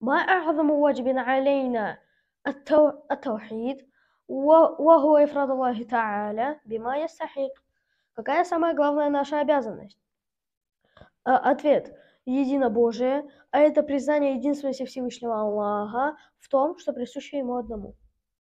ما أعظم واجب علينا التو... التوحيد وهو إفراد الله تعالى بما يستحق. Какая самая главная наша обязанность? А, ответ. Единобожие, а это признание единственности Всевышнего Аллаха в том, что присуще Ему одному.